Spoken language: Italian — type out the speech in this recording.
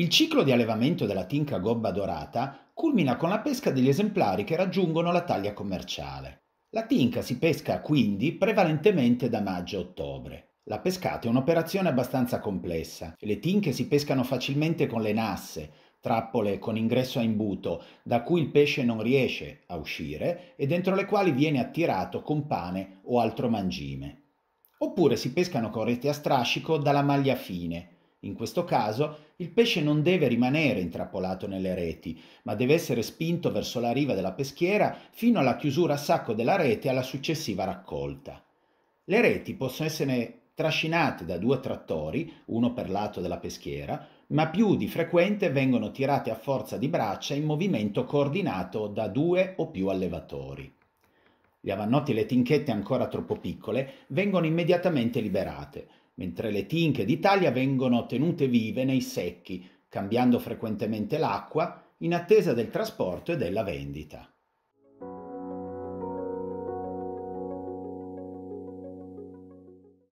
Il ciclo di allevamento della tinca gobba dorata culmina con la pesca degli esemplari che raggiungono la taglia commerciale. La tinca si pesca quindi prevalentemente da maggio a ottobre. La pescata è un'operazione abbastanza complessa. Le tinche si pescano facilmente con le nasse, trappole con ingresso a imbuto da cui il pesce non riesce a uscire e dentro le quali viene attirato con pane o altro mangime. Oppure si pescano con reti a strascico dalla maglia fine, in questo caso il pesce non deve rimanere intrappolato nelle reti, ma deve essere spinto verso la riva della peschiera fino alla chiusura a sacco della rete e alla successiva raccolta. Le reti possono essere trascinate da due trattori, uno per lato della peschiera, ma più di frequente vengono tirate a forza di braccia in movimento coordinato da due o più allevatori. Gli avannotti e le tinchette ancora troppo piccole vengono immediatamente liberate, mentre le tinche d'Italia vengono tenute vive nei secchi, cambiando frequentemente l'acqua in attesa del trasporto e della vendita.